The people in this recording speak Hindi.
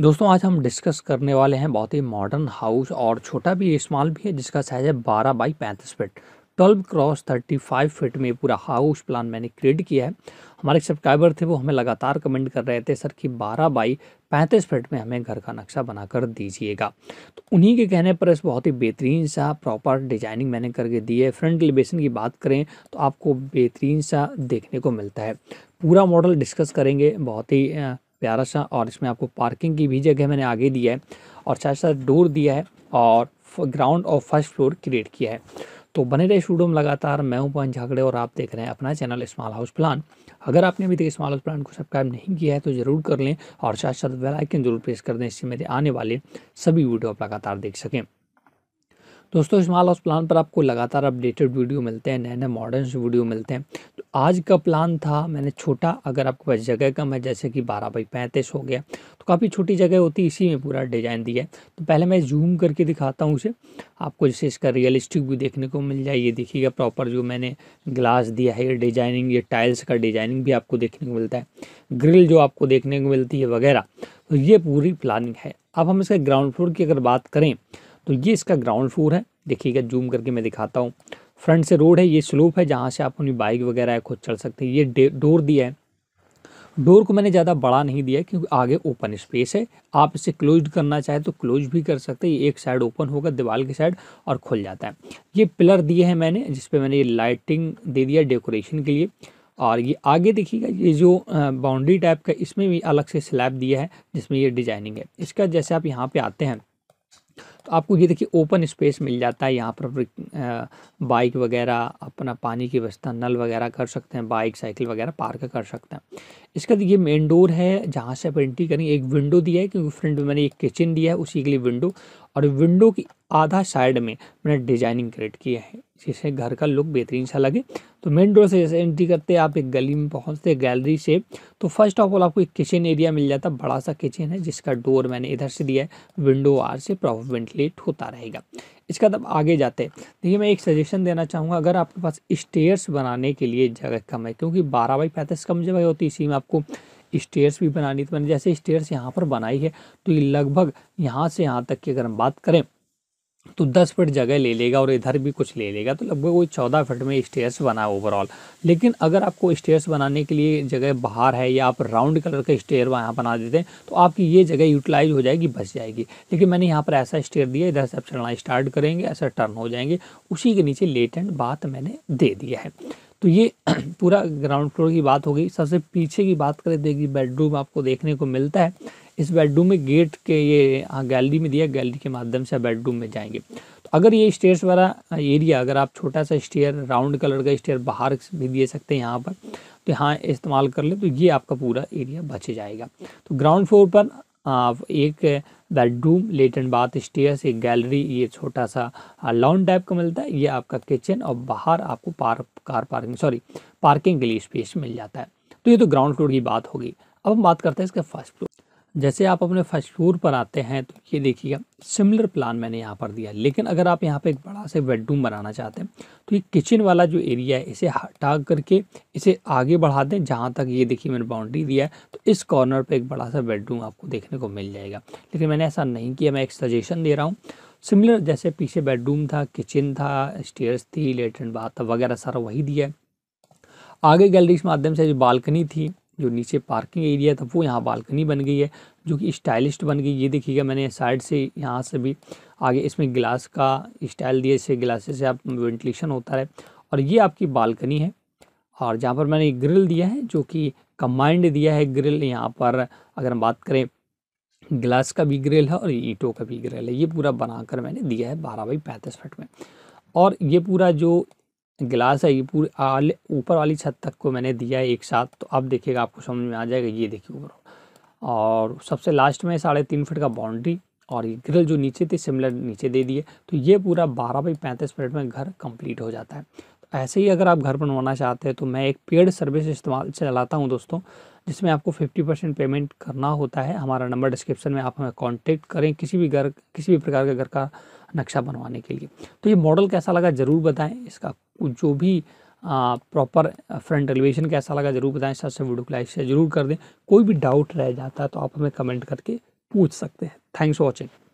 दोस्तों आज हम डिस्कस करने वाले हैं बहुत ही मॉडर्न हाउस और छोटा भी स्मॉल भी है जिसका साइज़ है बारह बाई पैंतीस feet twelve cross thirty five feet में पूरा हाउस प्लान मैंने क्रिएट किया है हमारे सब्सक्राइबर थे वो हमें लगातार कमेंट कर रहे थे सर कि बारह बाई पैंतीस फिट में हमें घर का नक्शा बनाकर दीजिएगा तो उन्हीं के कहने पर इस बहुत ही बेहतरीन सा प्रॉपर डिजाइनिंग मैंने करके दी है फ्रंट एलिवेशन की बात करें तो आपको बेहतरीन सा देखने को मिलता है पूरा मॉडल डिस्कस करेंगे बहुत ही प्यारा सा और इसमें आपको पार्किंग की भी जगह मैंने आगे दिया है और साथ साथ डोर दिया है और ग्राउंड और फर्स्ट फ्लोर क्रिएट किया है तो बने रहे स्टूडियो में लगातार मैं हूं पवन झाकड़े और आप देख रहे हैं अपना चैनल स्मॉल हाउस प्लान अगर आपने अभी तक स्मॉल हाउस प्लान को सब्सक्राइब नहीं किया है तो ज़रूर कर लें और साथ साथ बेल जरूर प्रेस कर दें इससे मेरे आने वाले सभी वीडियो आप लगातार देख सकें दोस्तों स्मॉल हाउस प्लान पर आपको लगातार अपडेटेड वीडियो मिलते हैं नए नए मॉडर्न वीडियो मिलते हैं आज का प्लान था मैंने छोटा अगर आपके पास जगह कम है जैसे कि बारह बाई पैंतीस हो गया तो काफ़ी छोटी जगह होती है इसी में पूरा डिज़ाइन दिया है तो पहले मैं जूम करके दिखाता हूँ उसे आपको जैसे इसका रियलिस्टिक भी देखने को मिल जाए ये देखिएगा प्रॉपर जो मैंने ग्लास दिया है ये डिजाइनिंग ये टाइल्स का डिजाइनिंग भी आपको देखने को मिलता है ग्रिल जो आपको देखने को मिलती है वगैरह तो ये पूरी प्लानिंग है अब हम इसका ग्राउंड फ्लोर की अगर बात करें तो ये इसका ग्राउंड फ्लोर है देखिएगा जूम करके मैं दिखाता हूँ फ्रंट से रोड है ये स्लोप है जहाँ से आप अपनी बाइक वगैरह है खुद चल सकते हैं ये डोर दिया है डोर को मैंने ज़्यादा बड़ा नहीं दिया क्योंकि आगे ओपन स्पेस है आप इसे क्लोज करना चाहे तो क्लोज भी कर सकते हैं ये एक साइड ओपन होगा दीवार की साइड और खुल जाता है ये पिलर दिए हैं मैंने जिस पर मैंने ये लाइटिंग दे दिया डेकोरेशन के लिए और ये आगे देखिएगा ये जो बाउंड्री टाइप का इसमें भी अलग से स्लैब दिया है जिसमें ये डिजाइनिंग है इसका जैसे आप यहाँ पर आते हैं तो आपको ये देखिए ओपन स्पेस मिल जाता है यहाँ पर बाइक वगैरह अपना पानी की व्यवस्था नल वगैरह कर सकते हैं बाइक साइकिल वगैरह पार्क कर सकते हैं इसका ये मेन डोर है जहाँ से आप एंट्री करेंगे एक विंडो दिया है क्योंकि फ्रंट में मैंने एक किचन दिया है उसी के लिए विंडो और विंडो की आधा साइड में मैंने डिजाइनिंग क्रिएट किया है जिससे घर का लुक बेहतरीन सा लगे तो मेन डोर से जैसे एंट्री करते आप एक गली में पहुंचते गैलरी से तो फर्स्ट ऑफ ऑल आपको एक किचन एरिया मिल जाता है बड़ा सा किचन है जिसका डोर मैंने इधर से दिया है विंडो आर से प्रॉपर वेंटिलेट होता रहेगा इसका तब आगे जाते हैं देखिए मैं एक सजेशन देना चाहूँगा अगर आपके पास स्टेयर्स बनाने के लिए जगह कम है क्योंकि बारह बाई पैंतीस कम जगह होती है इसी में आपको स्टेयर्स भी बनानी तो मैंने जैसे स्टेयर्स यहाँ पर बनाई है तो ये लगभग यहाँ से यहाँ तक की अगर हम बात करें तो 10 फीट जगह ले लेगा और इधर भी कुछ ले लेगा तो लगभग कोई 14 फीट में स्टेयर्स बना ओवरऑल लेकिन अगर आपको स्टेयर्स बनाने के लिए जगह बाहर है या आप राउंड कलर का स्टेयर वहाँ बना देते हैं तो आपकी ये जगह यूटिलाइज हो जाएगी बच जाएगी लेकिन मैंने यहाँ पर ऐसा स्टेयर दिया इधर से आप चलना स्टार्ट करेंगे ऐसा टर्न हो जाएंगे उसी के नीचे लेट एंड बात मैंने दे दिया है तो ये पूरा ग्राउंड फ्लोर की बात हो गई सबसे पीछे की बात करें देखिए तो बेडरूम आपको देखने को मिलता है इस बेडरूम में गेट के ये हाँ गैलरी में दिया गैलरी के माध्यम से बेडरूम में जाएंगे तो अगर ये स्टेयर्स वाला एरिया अगर आप छोटा सा स्टेयर राउंड कलर का स्टेयर बाहर भी दे सकते हैं यहाँ पर तो यहाँ इस्तेमाल कर ले तो ये आपका पूरा एरिया बच जाएगा तो ग्राउंड फ्लोर पर आप एक बेडरूम लेट एंड बाथ स्टेयर्स एक गैलरी ये छोटा सा हाँ, लॉन टाइप का मिलता है ये आपका किचन और बाहर आपको park car parking sorry parking के लिए स्पेस मिल जाता है तो ये तो ग्राउंड फ्लोर की बात होगी अब हम बात करते हैं इसके फर्स्ट फ्लोर जैसे आप अपने फर्स्ट फ्लोर पर आते हैं तो ये देखिएगा सिमिलर प्लान मैंने यहाँ पर दिया लेकिन अगर आप यहाँ पर एक बड़ा सा बेडरूम बनाना चाहते हैं तो ये किचन वाला जो एरिया है इसे हटा करके इसे आगे बढ़ा दें जहाँ तक ये देखिए मैंने बाउंड्री दिया है तो इस कॉर्नर पर एक बड़ा सा बेडरूम आपको देखने को मिल जाएगा लेकिन मैंने ऐसा नहीं किया मैं एक सजेशन दे रहा हूँ सिमिलर जैसे पीछे बेडरूम था किचन था स्टेयर्स थी लेटरिन बाथ वगैरह सारा वही दिया है आगे गैलरी के माध्यम से जो बालकनी थी जो नीचे पार्किंग एरिया था वो यहाँ बालकनी बन गई है जो कि स्टाइलिश बन गई ये देखिएगा मैंने साइड से यहाँ से भी आगे इसमें गिलास का स्टाइल दिया इससे गिलासेस से आप वेंटिलेशन होता रहे और ये आपकी बालकनी है और जहाँ पर मैंने ग्रिल दिया है जो कि कम्बाइंड दिया है ग्रिल यहाँ पर अगर हम बात करें ग्लास का भी ग्रिल है और ईंटों का भी ग्रिल है ये पूरा बनाकर मैंने दिया है बारह बाई पैंतीस फट में और ये पूरा जो ग्लास है ये पूरे आले ऊपर वाली छत तक को मैंने दिया है एक साथ तो अब देखिएगा आपको समझ में आ जाएगा ये देखिए ऊपर और सबसे लास्ट में साढ़े तीन फिट का बाउंड्री और ये ग्रिल जो नीचे थी सिमिलर नीचे दे दिए तो ये पूरा बारह बाई पैंतीस मिनट में घर कंप्लीट हो जाता है तो ऐसे ही अगर आप घर बनवाना चाहते हैं तो मैं एक पेड सर्विस इस्तेमाल चलाता हूँ दोस्तों जिसमें आपको फिफ्टी परसेंट पेमेंट करना होता है हमारा नंबर डिस्क्रिप्शन में आप हमें कॉन्टेक्ट करें किसी भी घर किसी भी प्रकार के घर का नक्शा बनवाने के लिए तो ये मॉडल कैसा लगा ज़रूर बताएं इसका जो भी प्रॉपर फ्रंट एलिवेशन कैसा लगा ज़रूर बताएं साथ वीडियो को लाइक शेयर जरूर कर दें कोई भी डाउट रह जाता है तो आप हमें कमेंट करके पूछ सकते हैं थैंक्स फॉर वॉचिंग